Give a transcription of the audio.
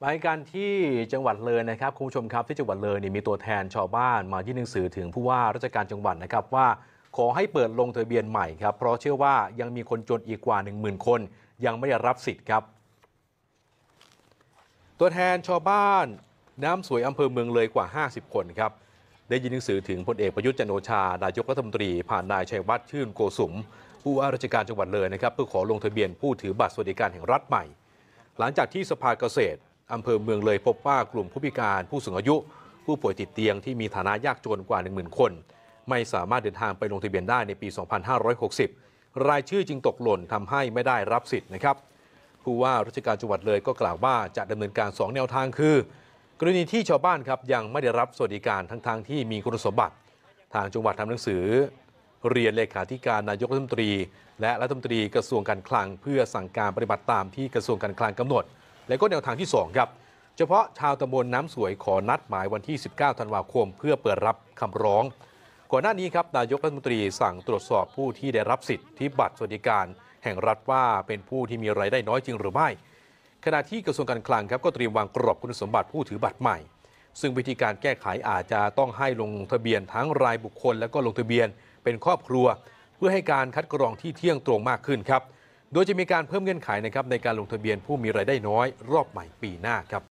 ไปการที่จังหวัดเลยนะครับ คุณผู้ชมครับที่จังหวัดเลยเนี่ยมีตัวแทนชาวบ้าน มายื่นหนังสือถึงผู้ว่าราชการจังหวัดนะครับ ว่าขอให้เปิดลงทะเบียนใหม่ครับเพราะเชื่อว่ายังมีคนจนอีกกว่า 1 0,000 คน ยังไม่ได้รับสิทธิ์ครับ ตัวแทนชาวบ้าน น้ำสวยอำเภอเมืองเลยกว่า 50 คนครับได้ยื่นหนังสือถึงพลเอกประยุทธ์จันโอชานายกรัฐมนตรีผ่านนายชัยวัฒน์ชื่นโกสุม ผู้ว่าราชการจังหวัดเลยนะครับเพื่อขอลงทะเบียนผู้ถือบัตรสวัสดิการแห่งรัฐใหม่ หลังจากที่สภาเกษตรอำเภอเมืองเลยพบว่ากลุ่มผู้พิการผู้สูงอายุ ผู้ป่วยติดเตียงที่มีฐานะยากจนกว่า 10,000 คน ไม่สามารถเดินทางไปลงทะเบียนได้ในปี 2560 รายชื่อจึงตกหล่นทำให้ไม่ได้รับสิทธิ์นะครับผู้ว่าราชการจังหวัดเลยก็กล่าวว่าจะดำเนินการ 2 แนวทางคือ กรณีที่ชาวบ้านครับยังไม่ได้รับสวัสดิการทั้งทางที่มีคุณสมบัติ ทางจังหวัดทำหนังสือ เรียนเลขาธิการนายกรัฐมนตรี และรัฐมนตรีกระทรวงการคลังเพื่อสั่งการปฏิบัติตามที่กระทรวงการคลังกำหนดและก็แนวทางที่2ครับ เฉพาะชาวตำบลน้ำสวยขอนัดหมายวันที่ 19 ธันวาคม เพื่อเปิดรับคำร้อง ก่อนหน้านี้ครับ นายกรัฐมนตรีสั่งตรวจสอบผู้ที่ได้รับสิทธิทบัตรสวัสดิการแห่งรัฐว่าเป็นผู้ที่มีรายได้น้อยจริงหรือไม่ ขณะที่กระทรวงการคลังครับก็เตรียมวางกรอบคุณสมบัติผู้ถือบัตรใหม่ ซึ่งวิธีการแก้ไขอาจจะต้องให้ลงทะเบียนทั้งรายบุคคล และก็ลงทะเบียนเป็นครอบครัว เพื่อให้การคัดกรองที่เที่ยงตรงมากขึ้นครับโดยจะมีการเพิ่มเงื่อนไขนะครับในการลงทะเบียนผู้มีรายได้น้อยรอบใหม่ปีหน้าครับ